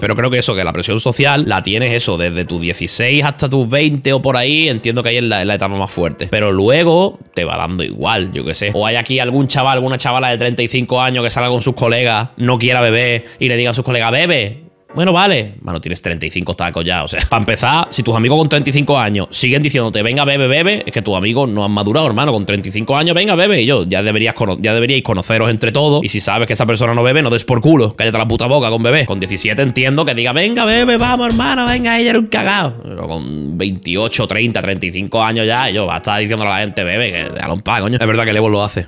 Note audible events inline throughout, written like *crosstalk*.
Pero creo que eso, que la presión social la tienes eso, desde tus 16 hasta tus 20 o por ahí, entiendo que ahí es la, etapa más fuerte. Pero luego te va dando igual, yo qué sé. O hay aquí algún chaval, alguna chavala de 35 años que salga con sus colegas, no quiera beber y le diga a sus colegas, bebe. Bueno, vale. Mano, tienes 35 tacos ya. O sea, *laughs* para empezar, si tus amigos con 35 años siguen diciéndote, venga, bebe, bebe, es que tus amigos no han madurado, hermano. Con 35 años, venga, bebe. Y yo, ya, deberías ya deberíais conoceros entre todos. Y si sabes que esa persona no bebe, no des por culo. Cállate la puta boca con bebé. Con 17 entiendo que diga, venga, bebe, vamos, hermano, venga, ella era un cagado. Pero con 28, 30, 35 años ya, yo, estar diciendo a la gente, bebe, que déjalo en paz, coño. Es verdad que el Evo lo hace.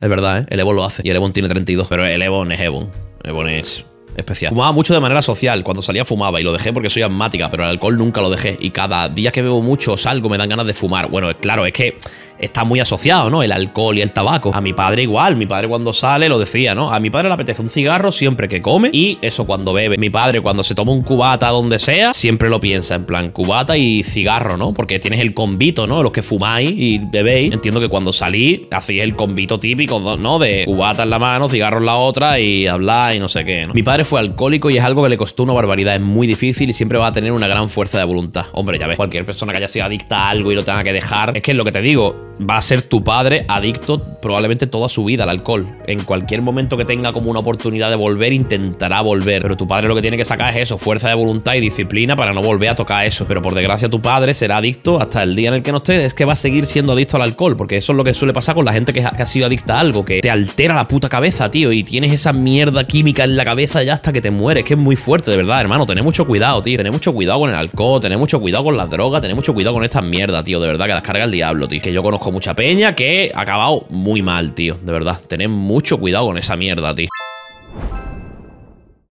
Es verdad, ¿eh? El Evo lo hace. Y el Evo tiene 32, pero el Evo es Evo. Ebon es especial. Fumaba mucho de manera social, cuando salía fumaba y lo dejé porque soy asmática, pero el alcohol nunca lo dejé y cada día que bebo mucho salgo me dan ganas de fumar. Bueno, claro, es que está muy asociado, ¿no? El alcohol y el tabaco. A mi padre igual, mi padre cuando sale lo decía, ¿no? A mi padre le apetece un cigarro siempre que come y eso cuando bebe. Mi padre cuando se toma un cubata donde sea, siempre lo piensa, en plan cubata y cigarro, ¿no? Porque tienes el convito, ¿no? Los que fumáis y bebéis. Entiendo que cuando salí hacéis el convito típico, ¿no? De cubata en la mano, cigarro en la otra y hablar y no sé qué, ¿no? Mi padre fue alcohólico y es algo que le costó una barbaridad. Es muy difícil y siempre va a tener una gran fuerza de voluntad. Hombre, ya ves, cualquier persona que haya sido adicta a algo y lo tenga que dejar, es que es lo que te digo, va a ser tu padre adicto probablemente toda su vida al alcohol. En cualquier momento que tenga como una oportunidad de volver, intentará volver. Pero tu padre lo que tiene que sacar es eso, fuerza de voluntad y disciplina para no volver a tocar eso. Pero por desgracia tu padre será adicto hasta el día en el que no esté. Es que va a seguir siendo adicto al alcohol, porque eso es lo que suele pasar con la gente que ha, sido adicta a algo, que te altera la puta cabeza, tío, y tienes esa mierda química en la cabeza ya hasta que te mueres. Que es muy fuerte, de verdad, hermano. Tened mucho cuidado, tío. Tenés mucho cuidado con el alcohol, tenés mucho cuidado con las drogas, tenés mucho cuidado con estas mierdas, tío. De verdad, que las carga el diablo, tío. Que yo conozco con mucha peña que ha acabado muy mal, tío. De verdad, tened mucho cuidado con esa mierda, tío.